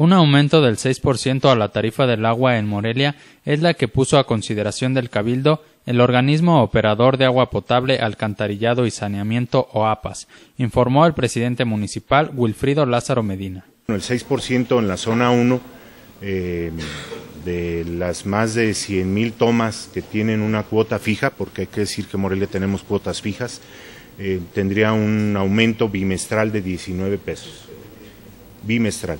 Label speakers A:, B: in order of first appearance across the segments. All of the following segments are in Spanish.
A: Un aumento del 6% a la tarifa del agua en Morelia es la que puso a consideración del Cabildo el organismo operador de agua potable, alcantarillado y saneamiento OAPAS, informó el presidente municipal Wilfrido Lázaro Medina.
B: El 6% en la zona 1 eh, de las más de 100.000 tomas que tienen una cuota fija, porque hay que decir que en Morelia tenemos cuotas fijas, eh, tendría un aumento bimestral de 19 pesos. Bimestral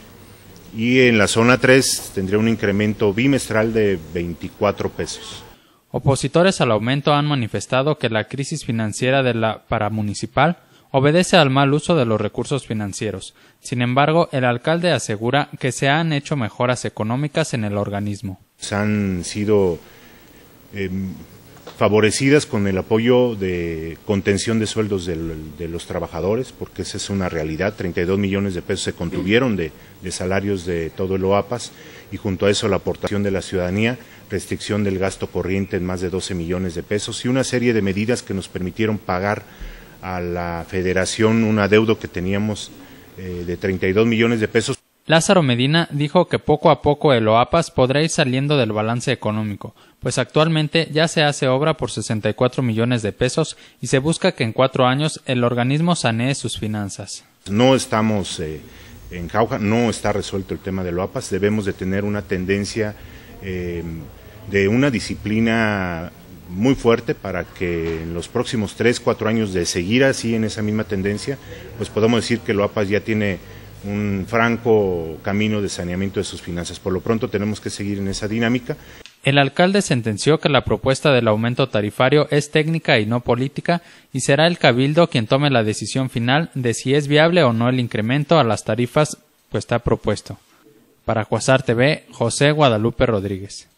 B: y en la zona 3 tendría un incremento bimestral de 24 pesos.
A: Opositores al aumento han manifestado que la crisis financiera de la paramunicipal obedece al mal uso de los recursos financieros. Sin embargo, el alcalde asegura que se han hecho mejoras económicas en el organismo.
B: han sido em, favorecidas con el apoyo de contención de sueldos de los trabajadores, porque esa es una realidad, 32 millones de pesos se contuvieron de, salarios de todo el OAPAS y junto a eso la aportación de la ciudadanía, restricción del gasto corriente en más de 12 millones de pesos y una serie de medidas que nos permitieron pagar a la federación un adeudo que teníamos eh, de 32 millones de pesos
A: Lázaro Medina dijo que poco a poco el OAPAS podrá ir saliendo del balance económico, pues actualmente ya se hace obra por 64 millones de pesos y se busca que en cuatro años el organismo sanee sus finanzas.
B: No estamos eh, en jauja, no está resuelto el tema del OAPAS, debemos de tener una tendencia em, de una disciplina muy fuerte para que en los próximos tres, cuatro años de seguir así en esa misma tendencia, pues podamos decir que el OAPAS ya tiene un franco camino de saneamiento de sus finanzas. Por lo pronto tenemos que seguir en esa dinámica. El alcalde sentenció que la propuesta del
A: aumento tarifario es técnica y no política y será el cabildo quien tome la decisión final de si es viable o no el incremento a las tarifas que pues, está propuesto. Para
B: Cuasar TV, José Guadalupe Rodríguez.